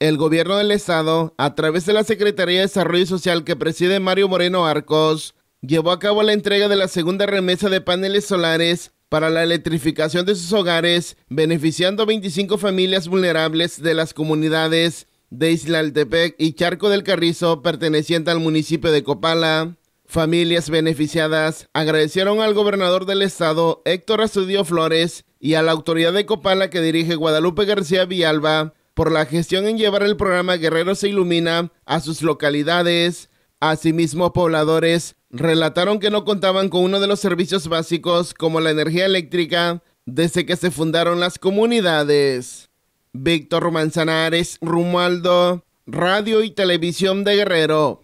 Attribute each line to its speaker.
Speaker 1: el gobierno del estado, a través de la Secretaría de Desarrollo Social que preside Mario Moreno Arcos, llevó a cabo la entrega de la segunda remesa de paneles solares para la electrificación de sus hogares, beneficiando a 25 familias vulnerables de las comunidades de Islaltepec y Charco del Carrizo, perteneciente al municipio de Copala. Familias beneficiadas agradecieron al gobernador del estado, Héctor Azudio Flores, y a la autoridad de Copala que dirige Guadalupe García Villalba por la gestión en llevar el programa Guerrero se Ilumina a sus localidades. Asimismo, pobladores relataron que no contaban con uno de los servicios básicos como la energía eléctrica desde que se fundaron las comunidades. Víctor Manzanares Rumaldo, Radio y Televisión de Guerrero.